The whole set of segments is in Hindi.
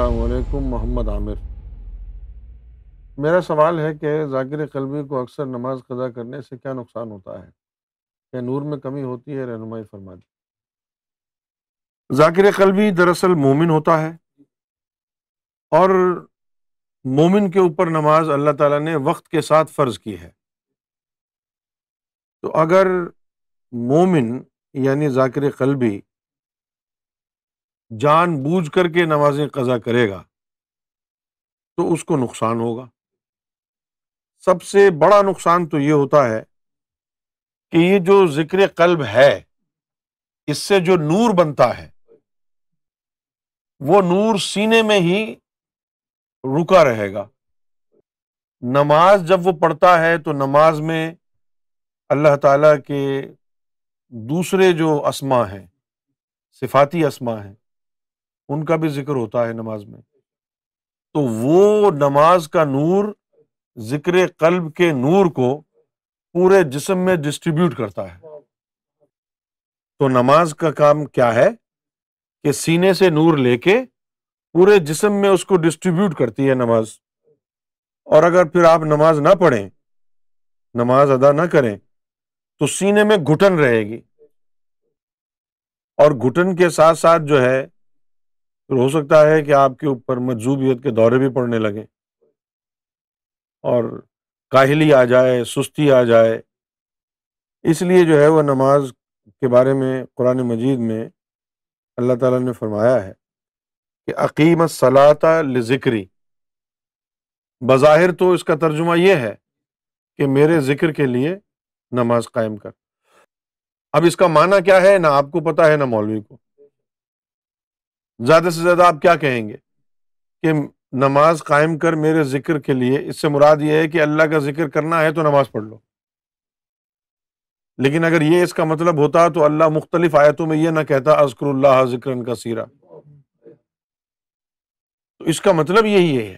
असलकुम मोहम्मद आमिर मेरा सवाल है कि जाकिर कलबी को अक्सर नमाज कज़ा करने से क्या नुकसान होता है क्या नूर में कमी होती है रहनुमाई फरमा दी जाकिर कलबी दरअसल मोमिन होता है और मोमिन के ऊपर नमाज अल्लाह ताला ने वक्त के साथ फ़र्ज़ की है तो अगर मोमिन यानी जाकिर कलबी जान बूझ करके नमाजें कज़ा करेगा तो उसको नुकसान होगा सबसे बड़ा नुकसान तो ये होता है कि ये जो ज़िक्र कल्ब है इससे जो नूर बनता है वो नूर सीने में ही रुका रहेगा नमाज जब वो पढ़ता है तो नमाज में अल्लाह ताला के दूसरे जो असमा हैं सिफाती असमा हैं उनका भी जिक्र होता है नमाज में तो वो नमाज का नूर जिक्र कल्ब के नूर को पूरे जिसम में डिस्ट्रीब्यूट करता है तो नमाज का काम क्या है कि सीने से नूर लेके पूरे जिसम में उसको डिस्ट्रीब्यूट करती है नमाज और अगर फिर आप नमाज ना पढ़ें नमाज अदा ना करें तो सीने में घुटन रहेगी और घुटन के साथ साथ जो है फिर हो सकता है कि आपके ऊपर मजजूबियत के दौरे भी पड़ने लगें और काहली आ जाए सुस्ती आ जाए इसलिए जो है वह नमाज के बारे में कुरान मजीद में अल्लाह ताला ने फरमाया है कि अकीम सलाता लिक्री बज़ाहिर तो इसका तर्जुमा यह है कि मेरे ज़िक्र के लिए नमाज कायम कर अब इसका माना क्या है ना आपको पता है ना मौलवी को ज़्यादा से ज़्यादा आप क्या कहेंगे कि नमाज कायम कर मेरे ज़िक्र के लिए इससे मुराद ये है कि अल्लाह का ज़िक्र करना है तो नमाज़ पढ़ लो लेकिन अगर ये इसका मतलब होता तो अल्लाह मुख्तलिफ आयतों में यह ना कहता अजकरल्ला जिक्र का सीरा तो इसका मतलब यही है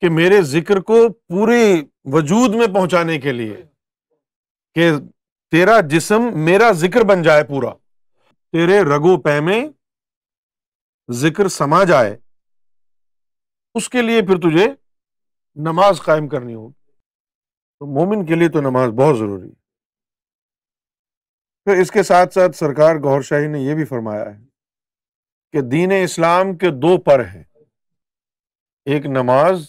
कि मेरे जिक्र को पूरे वजूद में पहुंचाने के लिए कि तेरा जिसम मेरा जिक्र बन जाए पूरा तेरे रगो पैमे जिक्र समा जाए उसके लिए फिर तुझे नमाज कायम करनी होगी तो मोमिन के लिए तो नमाज बहुत ज़रूरी है फिर इसके साथ साथ सरकार गौर शाही ने यह भी फरमाया है कि दीन इस्लाम के दो पर हैं एक नमाज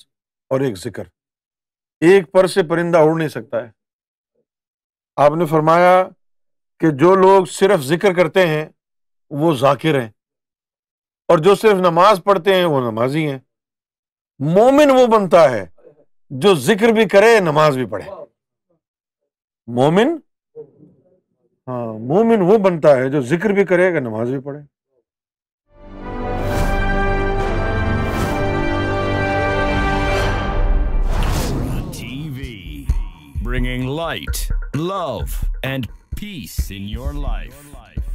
और एक जिक्र एक पर से परिंदा उड़ नहीं सकता है आपने फरमाया कि जो लोग सिर्फ जिक्र करते हैं वो जाकिर हैं और जो सिर्फ नमाज पढ़ते हैं वो नमाजी हैं मोमिन वो बनता है जो जिक्र भी करे नमाज भी पढ़े मोमिन हाँ मोमिन वो बनता है जो जिक्र भी करेगा नमाज भी पढ़े Bringing light, love, and peace in your life.